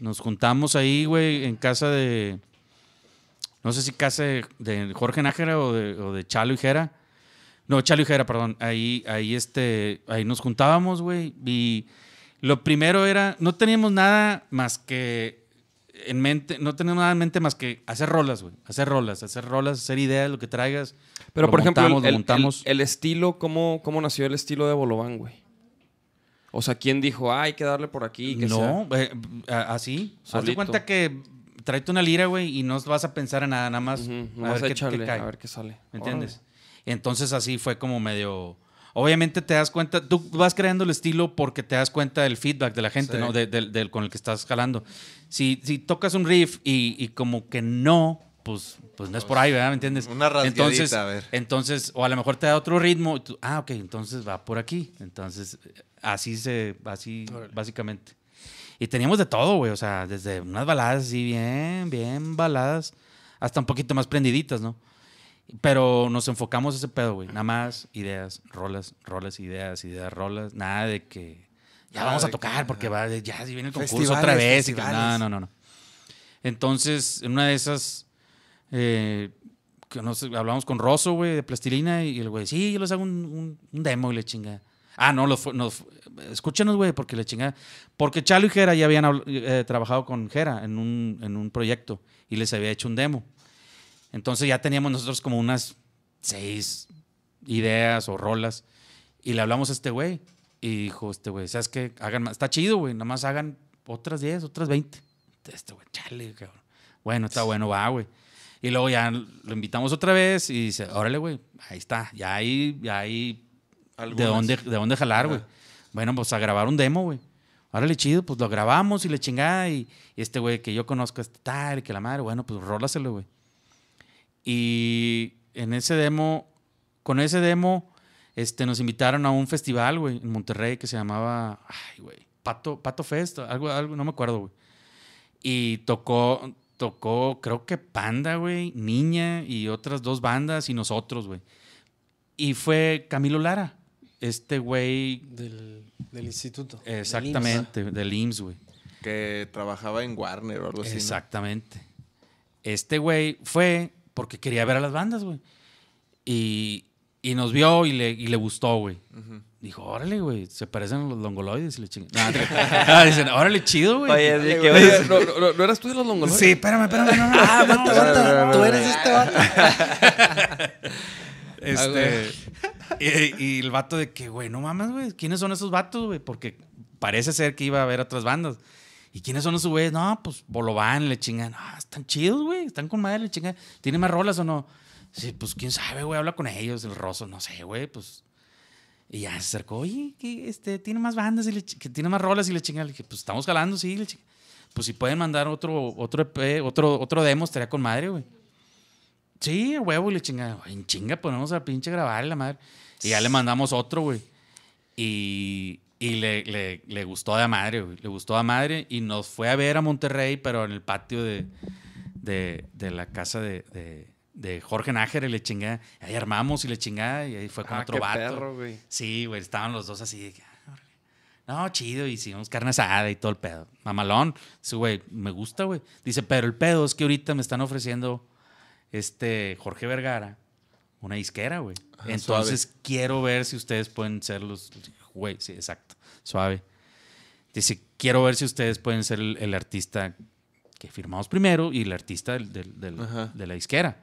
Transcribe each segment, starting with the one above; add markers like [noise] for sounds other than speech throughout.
Nos juntamos ahí, güey, en casa de. No sé si casa de, Jorge Nájera o de, Chalo y No, Chalo y perdón. Ahí, ahí, este, ahí nos juntábamos, güey. Y lo primero era. No teníamos nada más que. En mente, no teníamos nada en mente más que hacer rolas, güey. Hacer rolas, hacer rolas, hacer ideas, lo que traigas. Pero, por ejemplo, el, el, el, estilo, ¿cómo, ¿cómo nació el estilo de Bolobán, güey? O sea, ¿quién dijo, ah, hay que darle por aquí? Que no, eh, así. Hazte cuenta que tráete una lira, güey, y no vas a pensar en nada, nada más. a, ver qué, sale. ¿Me entiendes? Entonces así fue como medio... Obviamente te das cuenta, tú vas creando el estilo porque te das cuenta del feedback de la gente, ¿no? con el que estás jalando. Si, tocas un riff y, como que no, pues, pues, no es por pues, ahí, ¿verdad? ¿Me entiendes? Una entonces, a ver. Entonces, o a lo mejor te da otro ritmo, ah, ok, entonces va por aquí. Entonces, Así se, así, básicamente. Y teníamos de todo, güey, o sea, desde unas baladas así bien, bien baladas, hasta un poquito más prendiditas, ¿no? Pero nos enfocamos ese pedo, güey. Nada más ideas, rolas, rolas, ideas, ideas, rolas. Nada de que ya vamos a tocar porque va, ya si viene el concurso otra vez. no, no, no, Entonces, en una de esas, eh, que nos, hablamos con Rosso, güey, de plastilina, y el güey, sí, yo les hago un demo y le chinga. Ah, no, nos, escúchenos, güey, porque le chingada. Porque Chalo y Jera ya habían eh, trabajado con Jera en un, en un proyecto y les había hecho un demo. Entonces ya teníamos nosotros como unas seis ideas o rolas y le hablamos a este güey y dijo este güey, ¿sabes qué? Hagan Está chido, güey, nada más hagan otras 10, otras 20. Este güey, chale, cabrón. Bueno, está bueno, va, güey. Y luego ya lo invitamos otra vez y dice, órale, güey, ahí está, ya ahí, ya ahí de dónde, de dónde jalar, güey. Bueno, pues a grabar un demo, güey. le chido, pues lo grabamos y le chingada. Y, este güey que yo conozco, este tal, que la madre, bueno, pues rólaselo, güey. Y en ese demo, con ese demo, este, nos invitaron a un festival, güey, en Monterrey que se llamaba, ay, güey, Pato, Pato Fest, algo, algo, no me acuerdo, güey. Y tocó, tocó, creo que Panda, güey, Niña y otras dos bandas y nosotros, güey. Y fue Camilo Lara este güey. Del, del, instituto. Exactamente, del IMSS, güey. Que trabajaba en Warner o algo así. Exactamente. Este güey fue porque quería ver a las bandas, güey. Y, y nos vio y le, y le gustó, güey. Dijo, órale, güey, se parecen a los longoloides. Y le chingan. No, ah, dicen, órale, chido, güey. Oye, que, no, eras tú de los longoloides? Sí, espérame, espérame. No, no, ah, [laughs] no, tú eres este [laughs] ah, este... [laughs] y, el vato de que, güey, no mames, güey, ¿quiénes son esos vatos, güey? Porque parece ser que iba a haber otras bandas. ¿Y quiénes son esos güeyes? No, pues Bolobán, le chingan. Ah, están chidos, güey, están con madre, le chingan. ¿Tienen más rolas o no? Sí, pues quién sabe, güey, habla con ellos, el Rosso, no sé, güey, pues. Y ya se acercó, oye, que este, tiene más bandas y le que tiene más rolas y le chingan. Le dije, pues estamos jalando, sí, le chingan. Pues si pueden mandar otro, otro EP, otro, otro demo, estaría con madre, güey. Sí, huevo, y le chinga. En chinga ponemos al pinche grabar la madre. Y ya le mandamos otro, güey. Y, y le, le, le, gustó a madre, güey. Le gustó a madre y nos fue a ver a Monterrey, pero en el patio de, de, la casa de, Jorge Nájer y le chingada. Ahí armamos y le chingada y ahí fue con ah, otro Sí, güey, estaban los dos así. Ah, no, chido, y hicimos carne asada y todo el pedo. Mamalón. Dice, güey, me gusta, güey. Dice, pero el pedo es que ahorita me están ofreciendo este Jorge Vergara una disquera, güey. Ah, Entonces quiero ver si ustedes pueden ser los. Güey, sí, exacto. Suave. Dice, quiero ver si ustedes pueden ser el, artista que firmamos primero y el artista del, de la disquera.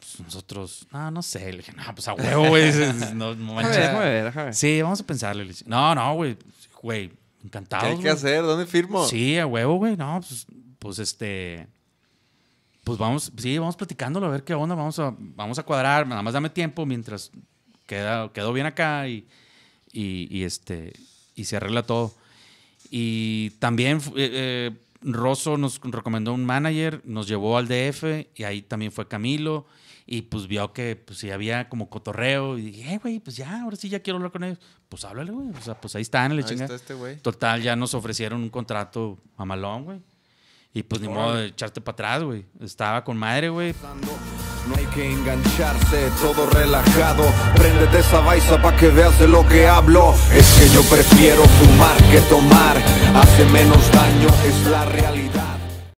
Pues, nosotros, no, no sé. Le dije, no, pues a huevo, güey. [laughs] no, manches. Sí, vamos a pensarle. Le dije, no, no, güey. Güey, encantado. ¿Qué hay que hacer? ¿Dónde firmo? Sí, a huevo, güey. No, pues, pues este pues vamos, sí, vamos platicándolo a ver qué onda, vamos a, vamos a cuadrar, nada más dame tiempo mientras queda, quedó bien acá y, y, este, y se arregla todo. Y también eh, eh, Rosso nos recomendó un manager, nos llevó al DF y ahí también fue Camilo y pues vio que pues, sí había como cotorreo y dije, eh, güey, pues ya, ahora sí ya quiero hablar con ellos. Pues háblale, güey, o sea, pues ahí están, le ahí está este Total, ya nos ofrecieron un contrato a Malón, güey y pues ni modo de echarte para atrás, güey. Estaba con madre, güey. No hay que engancharse, todo relajado. Préndete esa baisa pa' que veas de lo que hablo. Es que yo prefiero fumar que tomar. Hace menos daño, es la realidad.